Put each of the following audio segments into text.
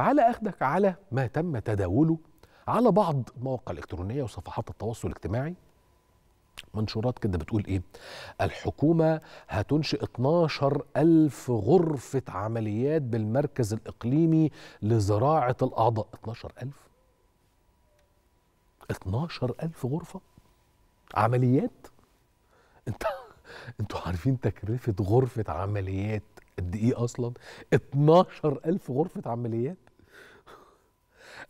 تعال أخدك على ما تم تداوله على بعض مواقع الإلكترونية وصفحات التواصل الاجتماعي منشورات كده بتقول إيه الحكومة هتنشئ 12 ألف غرفة عمليات بالمركز الإقليمي لزراعة الأعضاء 12 ألف 12 ألف غرفة عمليات انت انتوا عارفين تكلفة غرفة عمليات قد ايه اصلا 12 ألف غرفة عمليات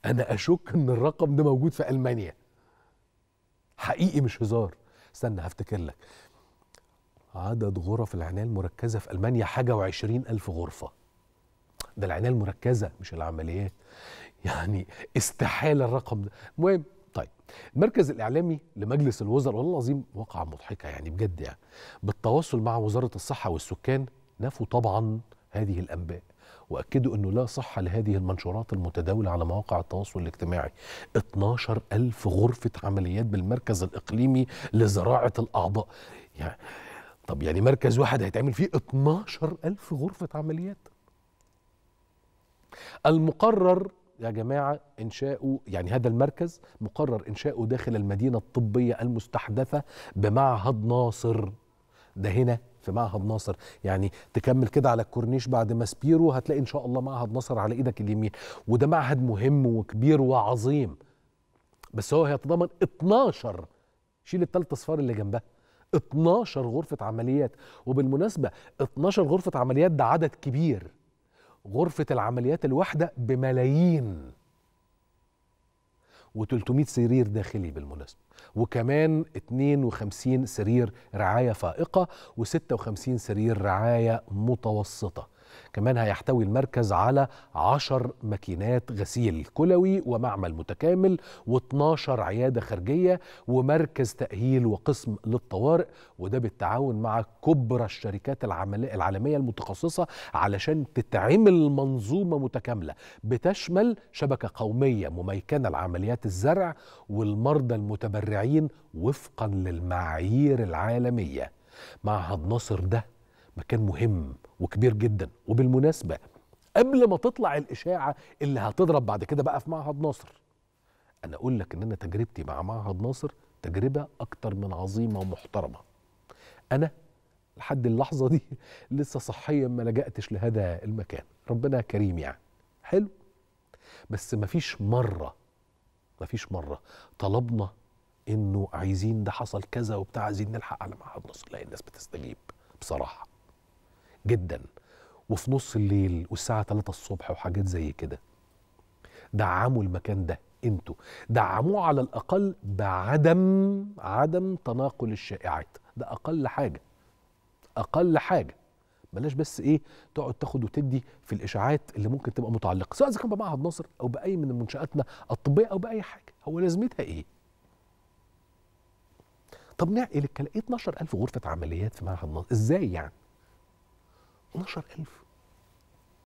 انا اشك ان الرقم ده موجود في المانيا حقيقي مش هزار استنى هفتكر لك عدد غرف العنايه المركزه في المانيا حاجه وعشرين الف غرفه ده العنايه المركزه مش العمليات يعني استحاله الرقم ده المهم طيب المركز الاعلامي لمجلس الوزراء والله العظيم واقعه مضحكه يعني بجد يعني بالتواصل مع وزاره الصحه والسكان نفوا طبعا هذه الانباء وأكدوا أنه لا صحة لهذه المنشورات المتداولة على مواقع التواصل الاجتماعي 12 ألف غرفة عمليات بالمركز الإقليمي لزراعة الأعضاء يعني طب يعني مركز واحد هيتعمل فيه 12 ألف غرفة عمليات المقرر يا جماعة إنشاؤه يعني هذا المركز مقرر إنشاؤه داخل المدينة الطبية المستحدثة بمعهد ناصر ده هنا في معهد ناصر يعني تكمل كده على الكورنيش بعد ما سبيرو هتلاقي ان شاء الله معهد ناصر على ايدك اليمين وده معهد مهم وكبير وعظيم بس هو هيتضمن 12 شيل الثلاث اصفار اللي جنبها 12 غرفة عمليات وبالمناسبة 12 غرفة عمليات ده عدد كبير غرفة العمليات الواحدة بملايين و300 سرير داخلي بالمناسبة وكمان 52 سرير رعاية فائقة و56 سرير رعاية متوسطة كمان هيحتوي المركز على 10 ماكينات غسيل كلوي ومعمل متكامل و12 عيادة خارجية ومركز تأهيل وقسم للطوارئ وده بالتعاون مع كبرى الشركات العالمية المتخصصة علشان تتعمل منظومة متكاملة بتشمل شبكة قومية مميكنة لعمليات الزرع والمرضى المتبرعين وفقا للمعايير العالمية معهد ناصر ده مكان مهم وكبير جدا وبالمناسبة قبل ما تطلع الإشاعة اللي هتضرب بعد كده بقى في معهد ناصر أنا أقول لك إن أنا تجربتي مع معهد ناصر تجربة أكتر من عظيمة ومحترمة أنا لحد اللحظة دي لسه صحيا ما لجأتش لهذا المكان ربنا كريم يعني حلو بس مفيش مرة مفيش مرة طلبنا انه عايزين ده حصل كذا وبتاع عايزين نلحق على معهد ناصر لا الناس بتستجيب بصراحه جدا وفي نص الليل والساعة 3 الصبح وحاجات زي كده دعموا المكان ده انتوا دعموه على الأقل بعدم عدم تناقل الشائعات ده أقل حاجة أقل حاجة بلاش بس ايه تقعد تاخد وتدي في الاشاعات اللي ممكن تبقى متعلقه سواء اذا كان بمعهد نصر او باي من منشاتنا الطبيه او باي حاجه هو لازمتها ايه؟ طب نعقل الكلام ايه 12000 غرفه عمليات في معهد نصر ازاي يعني؟ 12 fou